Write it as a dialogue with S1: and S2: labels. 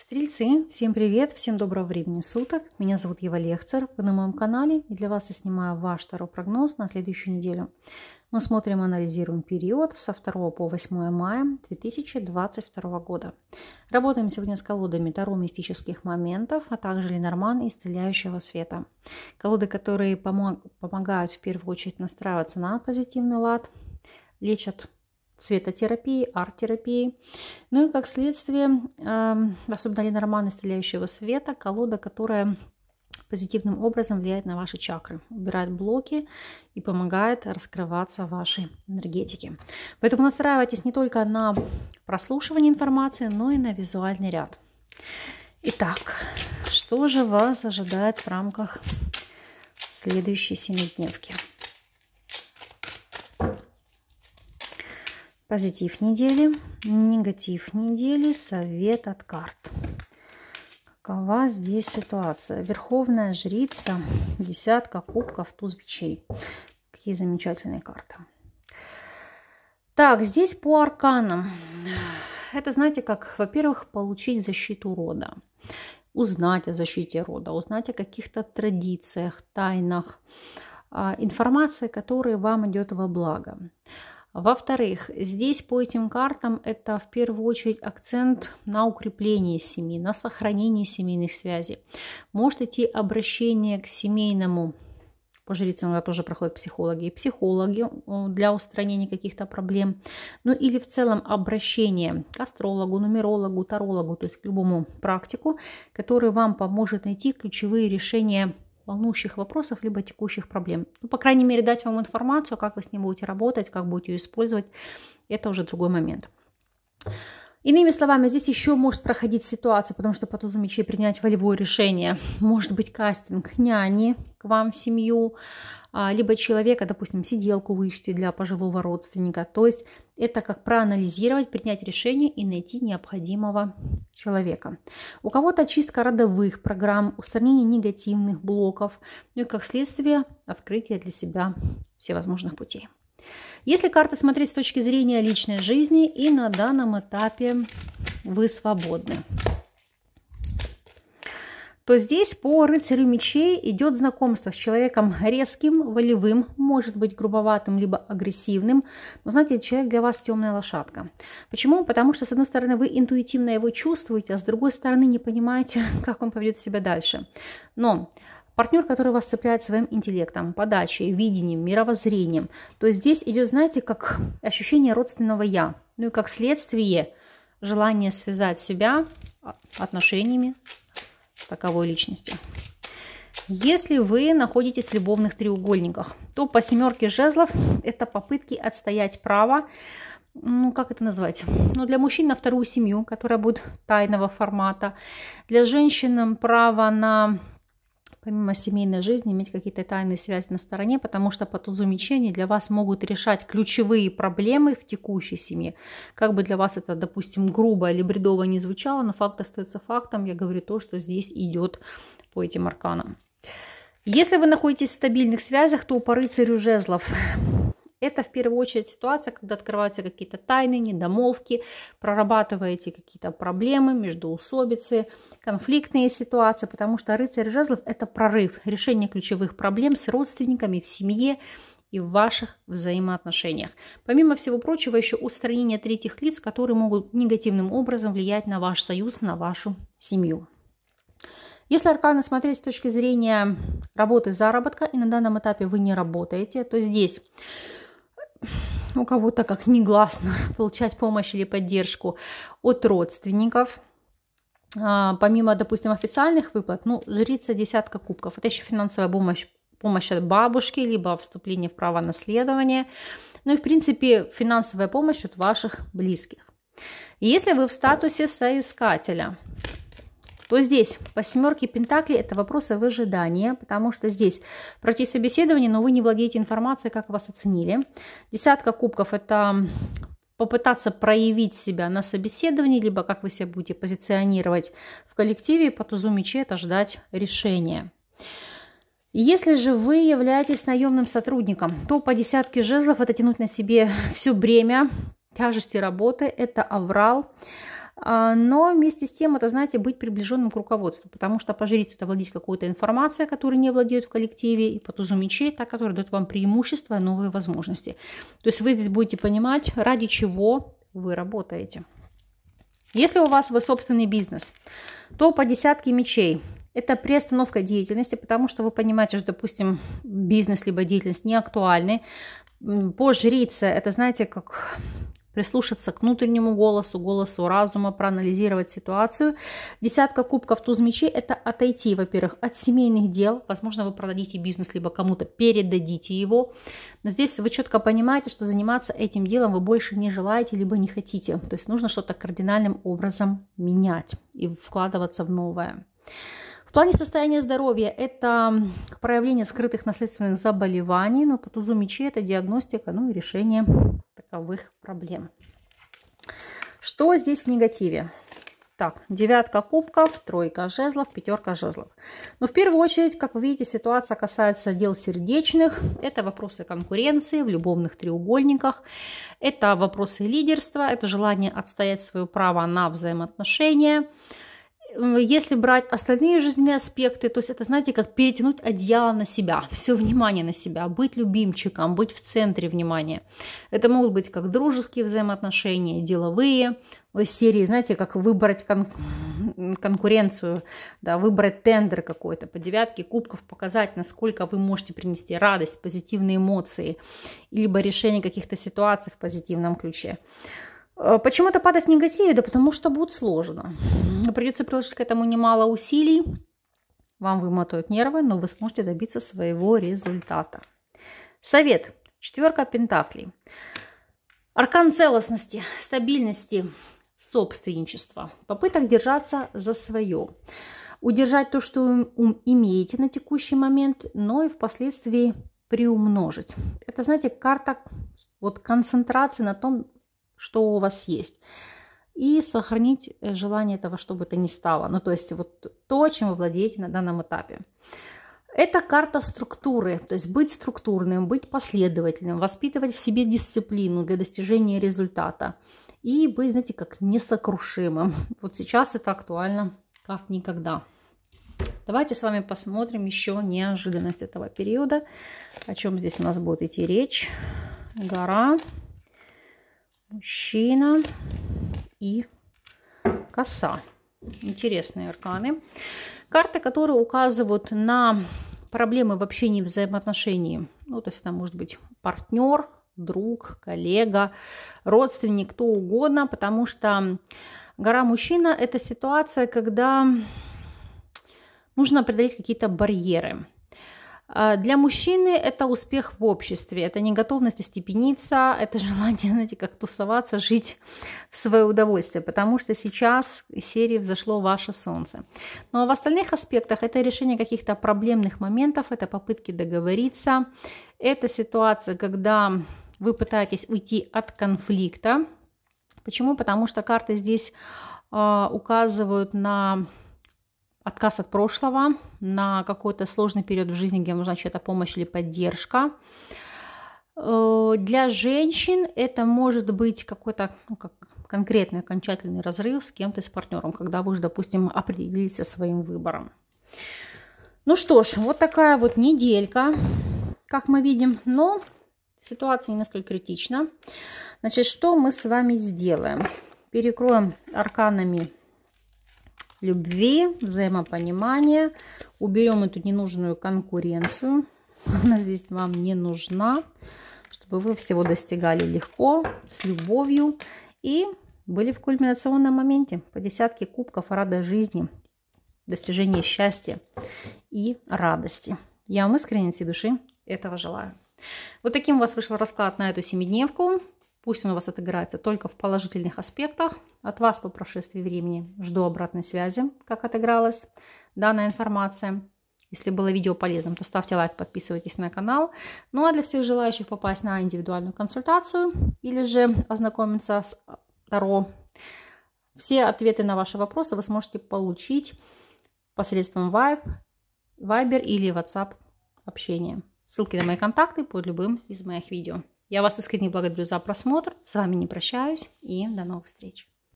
S1: Стрельцы, всем привет, всем доброго времени суток. Меня зовут Ева Лехцер, вы на моем канале, и для вас я снимаю ваш таро-прогноз на следующую неделю. Мы смотрим и анализируем период со 2 по 8 мая 2022 года. Работаем сегодня с колодами Таро мистических моментов, а также Ленорман исцеляющего света. Колоды, которые помог, помогают в первую очередь настраиваться на позитивный лад, лечат цветотерапии, арт-терапии. Ну и как следствие, эм, особенно ленорман исцеляющего света, колода, которая позитивным образом влияет на ваши чакры, убирает блоки и помогает раскрываться вашей энергетике. Поэтому настраивайтесь не только на прослушивание информации, но и на визуальный ряд. Итак, что же вас ожидает в рамках следующей семидневки? Позитив недели, негатив недели, совет от карт. Какова здесь ситуация? Верховная жрица, десятка кубков, туз бичей. Какие замечательные карты. Так, здесь по арканам. Это, знаете, как, во-первых, получить защиту рода. Узнать о защите рода, узнать о каких-то традициях, тайнах, а, информации, которая вам идет во благо. Во-вторых, здесь по этим картам это в первую очередь акцент на укрепление семьи, на сохранение семейных связей. Может идти обращение к семейному по жрицам это тоже проходят психологи и психологи для устранения каких-то проблем. Ну или в целом обращение к астрологу, нумерологу, тарологу, то есть к любому практику, который вам поможет найти ключевые решения волнующих вопросов, либо текущих проблем. Ну, по крайней мере, дать вам информацию, как вы с ним будете работать, как будете ее использовать, это уже другой момент. Иными словами, здесь еще может проходить ситуация, потому что по тузу мечей принять волевое решение. Может быть кастинг няни к вам в семью, а, либо человека, допустим, сиделку вышли для пожилого родственника. То есть это как проанализировать, принять решение и найти необходимого человека. У кого-то чистка родовых программ, устранение негативных блоков, ну и как следствие открытие для себя всевозможных путей. Если карты смотреть с точки зрения личной жизни, и на данном этапе вы свободны то здесь по рыцарю мечей идет знакомство с человеком резким, волевым, может быть грубоватым, либо агрессивным. Но знаете, человек для вас темная лошадка. Почему? Потому что, с одной стороны, вы интуитивно его чувствуете, а с другой стороны, не понимаете, как он поведет себя дальше. Но партнер, который вас цепляет своим интеллектом, подачей, видением, мировоззрением, то здесь идет, знаете, как ощущение родственного «я», ну и как следствие желание связать себя отношениями с таковой личностью. Если вы находитесь в любовных треугольниках, то по семерке жезлов это попытки отстоять право, ну как это назвать, ну для мужчин на вторую семью, которая будет тайного формата, для женщин право на помимо семейной жизни, иметь какие-то тайные связи на стороне, потому что по тузу для вас могут решать ключевые проблемы в текущей семье. Как бы для вас это, допустим, грубо или бредово не звучало, но факт остается фактом. Я говорю то, что здесь идет по этим арканам. Если вы находитесь в стабильных связях, то у рыцарю жезлов это в первую очередь ситуация, когда открываются какие-то тайны, недомолвки, прорабатываете какие-то проблемы, междуусобицы, конфликтные ситуации, потому что рыцарь жезлов – это прорыв, решение ключевых проблем с родственниками, в семье, и в ваших взаимоотношениях. Помимо всего прочего, еще устранение третьих лиц, которые могут негативным образом влиять на ваш союз, на вашу семью. Если арканы смотреть с точки зрения работы заработка, и на данном этапе вы не работаете, то здесь у кого-то как негласно получать помощь или поддержку от родственников. А, помимо, допустим, официальных выплат, ну, жрица десятка кубков. Это еще финансовая помощь, помощь от бабушки, либо вступление в право наследования. Ну и, в принципе, финансовая помощь от ваших близких. Если вы в статусе соискателя, то здесь по семерке пентакли это вопросы выжидания, потому что здесь пройти собеседование, но вы не владеете информацией, как вас оценили. Десятка кубков – это попытаться проявить себя на собеседовании, либо как вы себя будете позиционировать в коллективе, по тузу мечей – это ждать решения. Если же вы являетесь наемным сотрудником, то по десятке жезлов это тянуть на себе все бремя тяжести работы, это аврал, а, но вместе с тем, это, знаете, быть приближенным к руководству, потому что пожриться это владеть какой-то информацией, которая не владеют в коллективе, и по тузу мечей, та, которая дает вам преимущества и новые возможности. То есть вы здесь будете понимать, ради чего вы работаете. Если у вас вы собственный бизнес, то по десятке мечей это приостановка деятельности, потому что вы понимаете, что, допустим, бизнес либо деятельность не актуальны. Пожриться, это, знаете, как прислушаться к внутреннему голосу, голосу разума, проанализировать ситуацию. Десятка кубков туз мечей – это отойти, во-первых, от семейных дел. Возможно, вы продадите бизнес, либо кому-то передадите его. Но здесь вы четко понимаете, что заниматься этим делом вы больше не желаете, либо не хотите. То есть нужно что-то кардинальным образом менять и вкладываться в новое. В плане состояния здоровья это проявление скрытых наследственных заболеваний, но по тузу мечей это диагностика, ну и решение таковых проблем. Что здесь в негативе? Так, девятка кубков, тройка жезлов, пятерка жезлов. Но ну, в первую очередь, как вы видите, ситуация касается дел сердечных. Это вопросы конкуренции в любовных треугольниках. Это вопросы лидерства, это желание отстоять свое право на взаимоотношения если брать остальные жизненные аспекты, то есть это, знаете, как перетянуть одеяло на себя, все внимание на себя, быть любимчиком, быть в центре внимания. Это могут быть как дружеские взаимоотношения, деловые э, серии, знаете, как выбрать кон конкуренцию, да, выбрать тендер какой-то по девятке кубков, показать, насколько вы можете принести радость, позитивные эмоции, либо решение каких-то ситуаций в позитивном ключе. Э, Почему-то падать в негативе, да потому что будет сложно. Придется приложить к этому немало усилий. Вам вымотают нервы, но вы сможете добиться своего результата. Совет. Четверка Пентаклей. Аркан целостности, стабильности, собственничества. Попыток держаться за свое. Удержать то, что ум имеете на текущий момент, но и впоследствии приумножить. Это, знаете, карта вот концентрации на том, что у вас есть. И сохранить э, желание этого, чтобы это не стало. Ну, то есть вот то, чем вы владеете на данном этапе. Это карта структуры, то есть быть структурным, быть последовательным, воспитывать в себе дисциплину для достижения результата и быть, знаете, как несокрушимым. Вот сейчас это актуально как никогда. Давайте с вами посмотрим еще неожиданность этого периода, о чем здесь у нас будет идти речь. Гора мужчина и коса. Интересные арканы. Карты, которые указывают на проблемы в общении, взаимоотношении. Ну, то есть это может быть партнер, друг, коллега, родственник, кто угодно, потому что гора мужчина – это ситуация, когда нужно преодолеть какие-то барьеры – а, для мужчины это успех в обществе, это не готовность остепениться, это желание, знаете, как тусоваться, жить в свое удовольствие, потому что сейчас из серии взошло ваше солнце. Но ну, а в остальных аспектах это решение каких-то проблемных моментов, это попытки договориться, это ситуация, когда вы пытаетесь уйти от конфликта. Почему? Потому что карты здесь э, указывают на отказ от прошлого на какой-то сложный период в жизни, где нужна чья-то помощь или поддержка. Э, для женщин это может быть какой-то ну, как конкретный окончательный разрыв с кем-то, с партнером, когда вы уже, допустим, определились со своим выбором. Ну что ж, вот такая вот неделька, как мы видим, но ситуация несколько критична. Значит, что мы с вами сделаем? Перекроем арканами любви, взаимопонимания. Уберем эту ненужную конкуренцию. Она здесь вам не нужна, чтобы вы всего достигали легко, с любовью и были в кульминационном моменте по десятке кубков рада жизни, достижения счастья и радости. Я вам искренне от всей души этого желаю. Вот таким у вас вышел расклад на эту семидневку. Пусть он у вас отыграется только в положительных аспектах. От вас по прошествии времени жду обратной связи, как отыгралась данная информация. Если было видео полезным, то ставьте лайк, подписывайтесь на канал. Ну а для всех желающих попасть на индивидуальную консультацию или же ознакомиться с Таро, все ответы на ваши вопросы вы сможете получить посредством Vibe, Viber или WhatsApp общения. Ссылки на мои контакты под любым из моих видео. Я вас искренне благодарю за просмотр. С вами не прощаюсь и до новых встреч.